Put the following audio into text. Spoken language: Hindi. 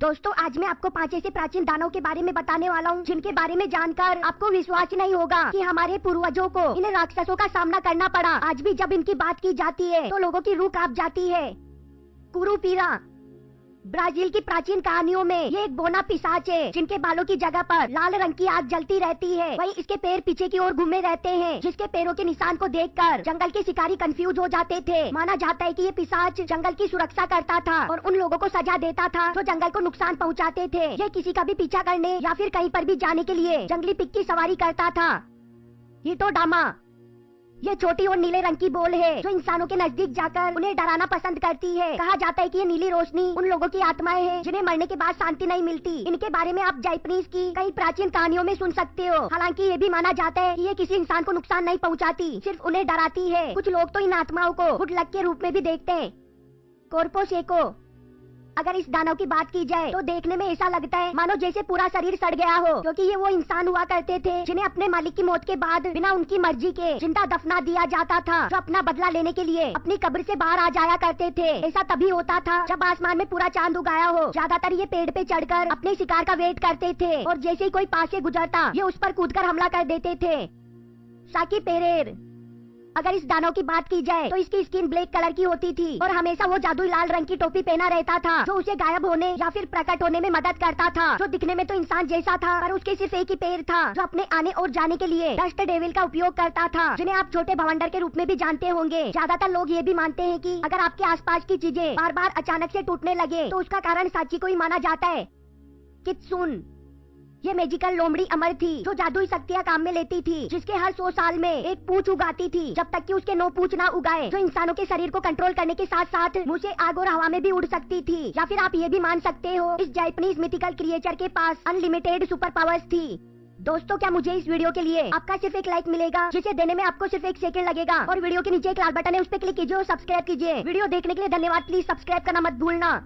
दोस्तों आज मैं आपको पांच ऐसे प्राचीन दानों के बारे में बताने वाला हूँ जिनके बारे में जानकर आपको विश्वास नहीं होगा कि हमारे पूर्वजों को इन राक्षसों का सामना करना पड़ा आज भी जब इनकी बात की जाती है तो लोगों की रूह कांप जाती है कुरुपीरा ब्राजील की प्राचीन कहानियों में ये एक बोना पिसाच है जिनके बालों की जगह पर लाल रंग की आग जलती रहती है वहीं इसके पैर पीछे की ओर घूमे रहते हैं जिसके पैरों के निशान को देखकर जंगल के शिकारी कंफ्यूज हो जाते थे माना जाता है कि ये पिसाच जंगल की सुरक्षा करता था और उन लोगों को सजा देता था जो जंगल को नुकसान पहुँचाते थे ये किसी का भी पीछा करने या फिर कहीं पर भी जाने के लिए जंगली पिक की सवारी करता था ये तो डामा ये छोटी और नीले रंग की बोल है जो इंसानों के नजदीक जाकर उन्हें डराना पसंद करती है कहा जाता है कि ये नीली रोशनी उन लोगों की आत्माएं हैं जिन्हें मरने के बाद शांति नहीं मिलती इनके बारे में आप जापानीज की कई प्राचीन कहानियों में सुन सकते हो हालांकि ये भी माना जाता है कि ये किसी इंसान को नुकसान नहीं पहुँचाती सिर्फ उन्हें डराती है कुछ लोग तो इन आत्माओं को गुड लक के रूप में भी देखते हैं कोर्पो अगर इस दानव की बात की जाए तो देखने में ऐसा लगता है मानो जैसे पूरा शरीर सड़ गया हो क्योंकि ये वो इंसान हुआ करते थे जिन्हें अपने मालिक की मौत के बाद बिना उनकी मर्जी के जिंदा दफना दिया जाता था जो अपना बदला लेने के लिए अपनी कब्र से बाहर आ जाया करते थे ऐसा तभी होता था जब आसमान में पूरा चांद उगाया हो ज्यादातर ये पेड़ पे चढ़कर अपने शिकार का वेट करते थे और जैसे ही कोई पास से गुजरता ये उस पर कूद हमला कर देते थे साकी पेरेर अगर इस दानव की बात की जाए तो इसकी स्किन ब्लैक कलर की होती थी और हमेशा वो जादुई लाल रंग की टोपी पहना रहता था जो उसे गायब होने या फिर प्रकट होने में मदद करता था जो दिखने में तो इंसान जैसा था पर उसके सिर्फ एक ही पैर था जो अपने आने और जाने के लिए डस्ट डेविल का उपयोग करता था जिन्हें आप छोटे भवंडर के रूप में भी जानते होंगे ज्यादातर लोग ये भी मानते हैं की अगर आपके पास की चीजें बार बार अचानक ऐसी टूटने लगे तो उसका कारण साची को ही माना जाता है कित सुन ये मेजिकल लोमड़ी अमर थी जो जादुई शक्तियाँ काम में लेती थी जिसके हर सौ साल में एक पूछ उगाती थी जब तक कि उसके नौ पूछ ना उगाए जो इंसानों के शरीर को कंट्रोल करने के साथ साथ मुझे आग और हवा में भी उड़ सकती थी या फिर आप ये भी मान सकते हो इस जैपनीज मिथिकल क्रिएचर के पास अनलिमिटेड सुपर पावर्स थी दोस्तों क्या मुझे इस वीडियो के लिए आपका सिर्फ एक लाइक मिलेगा जिसे देने में आपको सिर्फ एक सेकंड लगेगा और वीडियो के नीचे एक लाल बटन है उस पर क्लिक कीजिए और सब्सक्राइब कीजिए वीडियो देखने के लिए धन्यवाद प्लीज सब्सक्राइब करना मत भूलना